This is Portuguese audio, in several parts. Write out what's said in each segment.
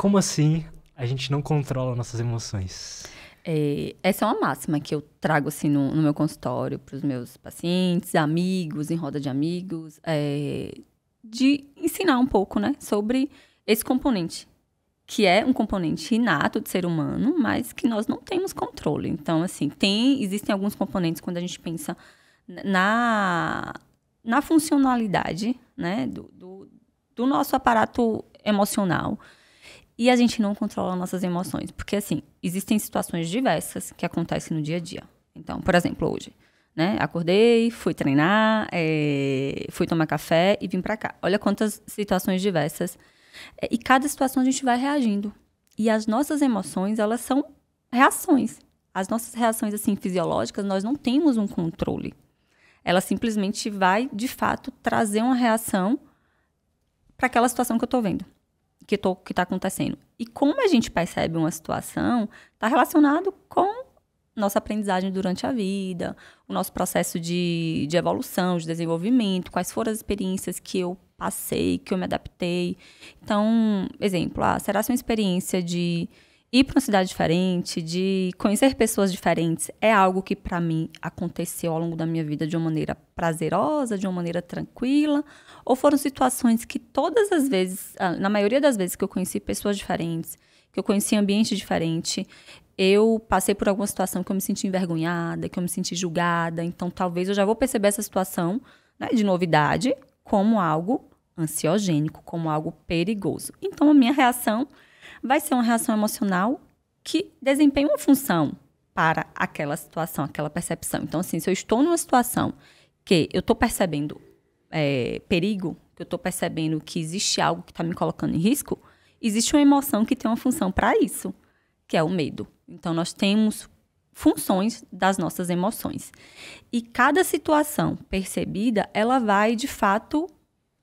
Como assim a gente não controla nossas emoções? É, essa é uma máxima que eu trago assim no, no meu consultório para os meus pacientes, amigos, em roda de amigos, é, de ensinar um pouco, né, sobre esse componente que é um componente inato do ser humano, mas que nós não temos controle. Então, assim, tem existem alguns componentes quando a gente pensa na na funcionalidade, né, do, do, do nosso aparato emocional e a gente não controla nossas emoções. Porque, assim, existem situações diversas que acontecem no dia a dia. Então, por exemplo, hoje, né? Acordei, fui treinar, é, fui tomar café e vim para cá. Olha quantas situações diversas. É, e cada situação a gente vai reagindo. E as nossas emoções, elas são reações. As nossas reações, assim, fisiológicas, nós não temos um controle. Ela simplesmente vai, de fato, trazer uma reação para aquela situação que eu estou vendo que está acontecendo. E como a gente percebe uma situação, está relacionado com nossa aprendizagem durante a vida, o nosso processo de, de evolução, de desenvolvimento, quais foram as experiências que eu passei, que eu me adaptei. Então, exemplo, ah, será que é uma experiência de ir para uma cidade diferente, de conhecer pessoas diferentes, é algo que para mim aconteceu ao longo da minha vida de uma maneira prazerosa, de uma maneira tranquila, ou foram situações que todas as vezes, ah, na maioria das vezes que eu conheci pessoas diferentes, que eu conheci ambiente diferente, eu passei por alguma situação que eu me senti envergonhada, que eu me senti julgada, então talvez eu já vou perceber essa situação né, de novidade como algo ansiogênico, como algo perigoso. Então a minha reação vai ser uma reação emocional que desempenha uma função para aquela situação, aquela percepção. Então, assim, se eu estou numa situação que eu estou percebendo é, perigo, que eu estou percebendo que existe algo que está me colocando em risco, existe uma emoção que tem uma função para isso, que é o medo. Então, nós temos funções das nossas emoções. E cada situação percebida, ela vai, de fato,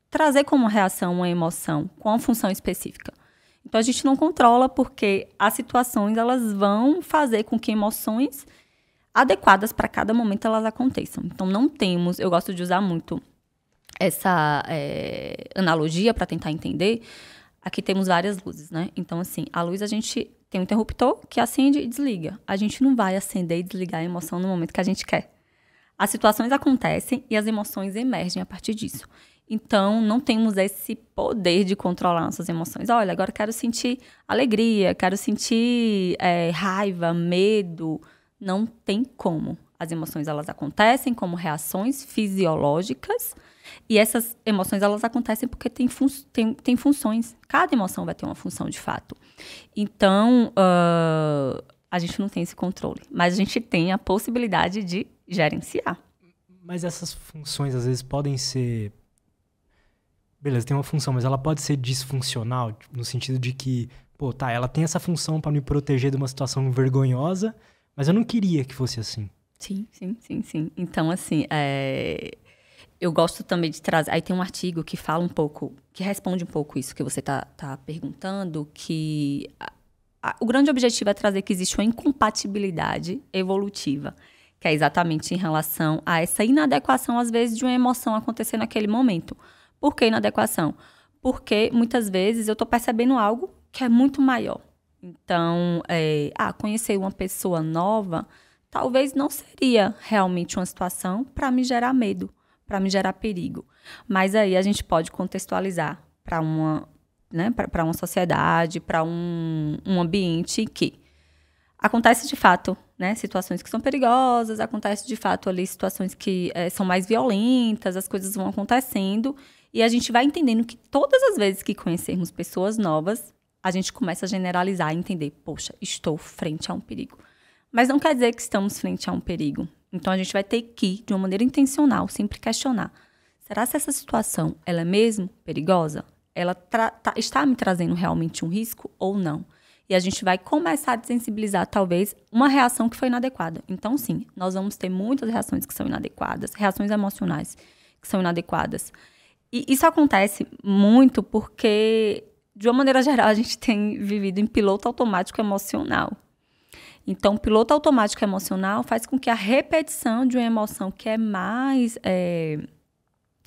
trazer como reação uma emoção com uma função específica. Então a gente não controla porque as situações elas vão fazer com que emoções adequadas para cada momento elas aconteçam. Então não temos, eu gosto de usar muito essa é, analogia para tentar entender. Aqui temos várias luzes, né? Então assim, a luz a gente tem um interruptor que acende e desliga. A gente não vai acender e desligar a emoção no momento que a gente quer. As situações acontecem e as emoções emergem a partir disso. Então, não temos esse poder de controlar nossas emoções. Olha, agora quero sentir alegria, quero sentir é, raiva, medo. Não tem como. As emoções elas acontecem como reações fisiológicas e essas emoções elas acontecem porque tem, fun tem, tem funções. Cada emoção vai ter uma função de fato. Então, uh, a gente não tem esse controle, mas a gente tem a possibilidade de gerenciar. Mas essas funções às vezes podem ser beleza, tem uma função, mas ela pode ser disfuncional, no sentido de que, pô, tá, ela tem essa função para me proteger de uma situação vergonhosa, mas eu não queria que fosse assim. Sim, sim, sim, sim. Então, assim, é... eu gosto também de trazer. Aí tem um artigo que fala um pouco, que responde um pouco isso que você tá, tá perguntando, que a, o grande objetivo é trazer que existe uma incompatibilidade evolutiva, que é exatamente em relação a essa inadequação, às vezes, de uma emoção acontecer naquele momento. Por que inadequação? Porque muitas vezes eu estou percebendo algo que é muito maior. Então, é, ah, conhecer uma pessoa nova talvez não seria realmente uma situação para me gerar medo, para me gerar perigo. Mas aí a gente pode contextualizar para uma, né, para uma sociedade, para um, um ambiente que acontece de fato, né, situações que são perigosas, acontece de fato ali situações que é, são mais violentas, as coisas vão acontecendo e a gente vai entendendo que todas as vezes que conhecermos pessoas novas, a gente começa a generalizar e entender: poxa, estou frente a um perigo. Mas não quer dizer que estamos frente a um perigo. Então a gente vai ter que, de uma maneira intencional, sempre questionar: será se essa situação ela é mesmo perigosa? Ela tá, está me trazendo realmente um risco ou não? E a gente vai começar a desensibilizar, talvez, uma reação que foi inadequada. Então, sim, nós vamos ter muitas reações que são inadequadas, reações emocionais que são inadequadas. E isso acontece muito porque, de uma maneira geral, a gente tem vivido em piloto automático emocional. Então, o piloto automático emocional faz com que a repetição de uma emoção que é mais. É,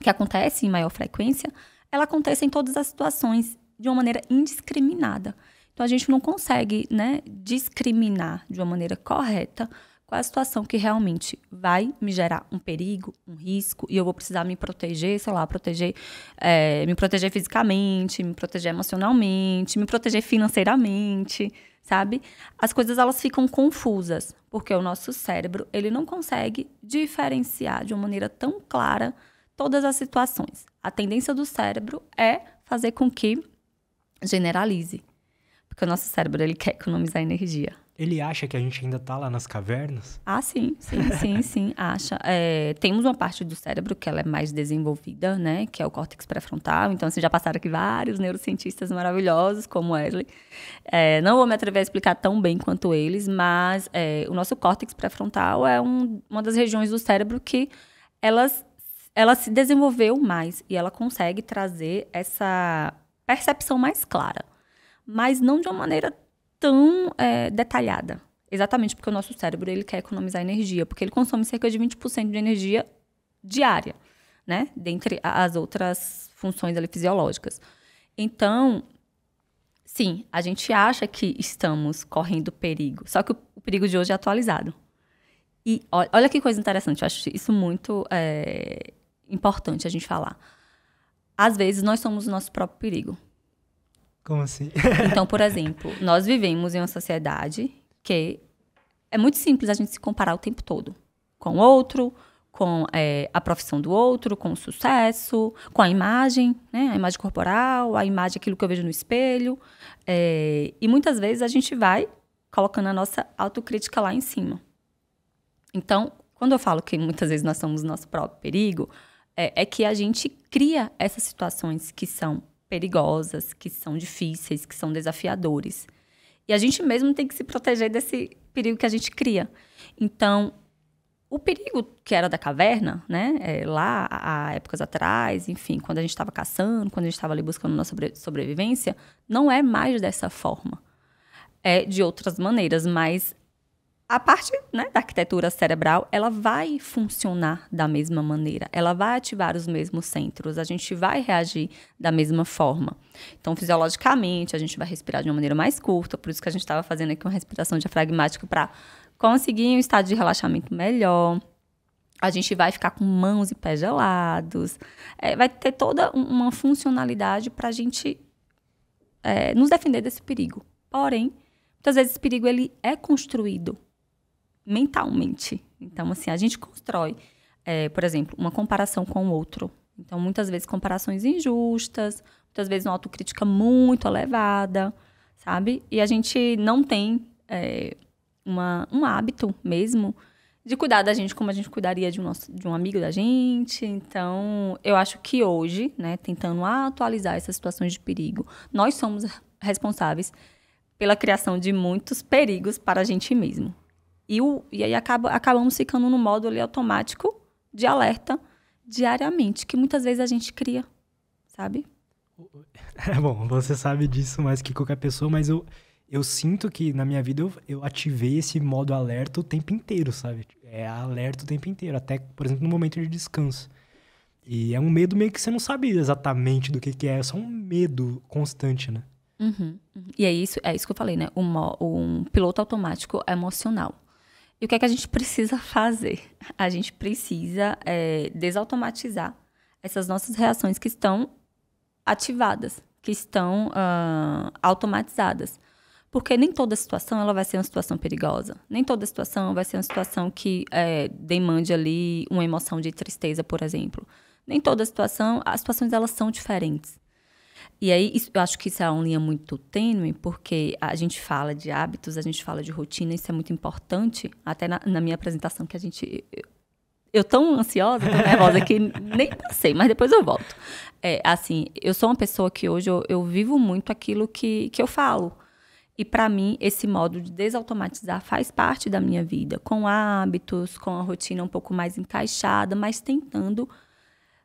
que acontece em maior frequência, ela aconteça em todas as situações de uma maneira indiscriminada. Então, a gente não consegue né, discriminar de uma maneira correta qual é a situação que realmente vai me gerar um perigo, um risco, e eu vou precisar me proteger, sei lá, proteger, é, me proteger fisicamente, me proteger emocionalmente, me proteger financeiramente, sabe? As coisas elas ficam confusas, porque o nosso cérebro, ele não consegue diferenciar de uma maneira tão clara todas as situações. A tendência do cérebro é fazer com que generalize, porque o nosso cérebro ele quer economizar energia. Ele acha que a gente ainda tá lá nas cavernas? Ah, sim, sim, sim, sim, acha. É, temos uma parte do cérebro que ela é mais desenvolvida, né? Que é o córtex pré-frontal. Então, assim, já passaram aqui vários neurocientistas maravilhosos, como Wesley. É, não vou me atrever a explicar tão bem quanto eles, mas é, o nosso córtex pré-frontal é um, uma das regiões do cérebro que elas, ela se desenvolveu mais e ela consegue trazer essa percepção mais clara mas não de uma maneira tão é, detalhada. Exatamente porque o nosso cérebro ele quer economizar energia, porque ele consome cerca de 20% de energia diária, né? Dentre as outras funções ali, fisiológicas. Então, sim, a gente acha que estamos correndo perigo, só que o, perigo de hoje é atualizado. E olha, olha, que coisa interessante, eu acho isso muito é, importante a gente falar. Às vezes, nós somos o nosso próprio perigo. Como assim? então, por exemplo, nós vivemos em uma sociedade que é muito simples a gente se comparar o tempo todo com o outro, com é, a profissão do outro, com o sucesso, com a imagem, né? a imagem corporal, a imagem, aquilo que eu vejo no espelho. É, e muitas vezes a gente vai colocando a nossa autocrítica lá em cima. Então, quando eu falo que muitas vezes nós somos o nosso próprio perigo, é, é que a gente cria essas situações que são perigosas, que são difíceis, que são desafiadores. E a gente mesmo tem que se proteger desse perigo que a gente cria. Então, o perigo que era da caverna, né? É, lá há épocas atrás, enfim, quando a gente estava caçando, quando a gente estava ali buscando nossa sobrevivência, não é mais dessa forma. É de outras maneiras, mas a parte né, da arquitetura cerebral, ela vai funcionar da mesma maneira, ela vai ativar os mesmos centros, a gente vai reagir da mesma forma. Então, fisiologicamente, a gente vai respirar de uma maneira mais curta, por isso que a gente estava fazendo aqui uma respiração diafragmática para conseguir um estado de relaxamento melhor. A gente vai ficar com mãos e pés gelados, é, vai ter toda uma funcionalidade para a gente é, nos defender desse perigo. Porém, muitas vezes esse perigo ele é construído mentalmente. Então, assim, a gente constrói, é, por exemplo, uma comparação com o outro. Então, muitas vezes comparações injustas, muitas vezes uma autocrítica muito elevada, sabe? E a gente não tem é, uma, um hábito mesmo de cuidar da gente como a gente cuidaria de um, nosso, de um amigo da gente. Então, eu acho que hoje, né, tentando atualizar essas situações de perigo, nós somos responsáveis pela criação de muitos perigos para a gente mesmo. E, o, e aí acaba, acabamos ficando no modo ali automático de alerta diariamente, que muitas vezes a gente cria, sabe? É bom, você sabe disso mais que qualquer pessoa, mas eu, eu sinto que na minha vida eu, eu ativei esse modo alerta o tempo inteiro, sabe? É alerta o tempo inteiro, até, por exemplo, no momento de descanso. E é um medo meio que você não sabe exatamente do que, que é, é só um medo constante, né? Uhum, uhum. E é isso, é isso que eu falei, né? Um, um piloto automático emocional. E o que é que a gente precisa fazer? A gente precisa é, desautomatizar essas nossas reações que estão ativadas, que estão uh, automatizadas. Porque nem toda situação ela vai ser uma situação perigosa. Nem toda situação vai ser uma situação que é, demande ali uma emoção de tristeza, por exemplo. Nem toda situação, as situações elas são diferentes. E aí, isso, eu acho que isso é uma linha muito tênue, porque a gente fala de hábitos, a gente fala de rotina, isso é muito importante. Até na, na minha apresentação, que a gente. Eu, eu tão ansiosa, tão nervosa que nem passei, mas depois eu volto. É, assim, eu sou uma pessoa que hoje eu, eu vivo muito aquilo que, que eu falo. E para mim, esse modo de desautomatizar faz parte da minha vida, com hábitos, com a rotina um pouco mais encaixada, mas tentando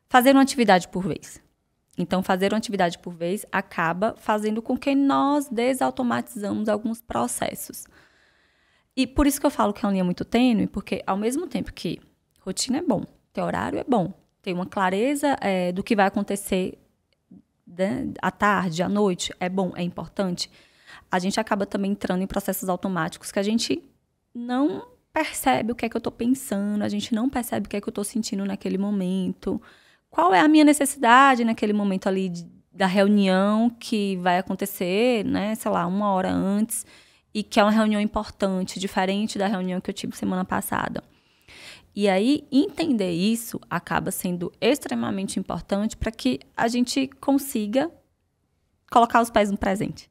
fazer uma atividade por vez. Então, fazer uma atividade por vez acaba fazendo com que nós desautomatizamos alguns processos. E por isso que eu falo que é uma linha muito tênue, porque ao mesmo tempo que rotina é bom, ter horário é bom, ter uma clareza é, do que vai acontecer né, à tarde, à noite, é bom, é importante, a gente acaba também entrando em processos automáticos que a gente não percebe o que é que eu estou pensando, a gente não percebe o que é que eu estou sentindo naquele momento qual é a minha necessidade naquele momento ali de, da reunião que vai acontecer, né, sei lá, uma hora antes, e que é uma reunião importante, diferente da reunião que eu tive semana passada. E aí, entender isso acaba sendo extremamente importante para que a gente consiga colocar os pés no presente.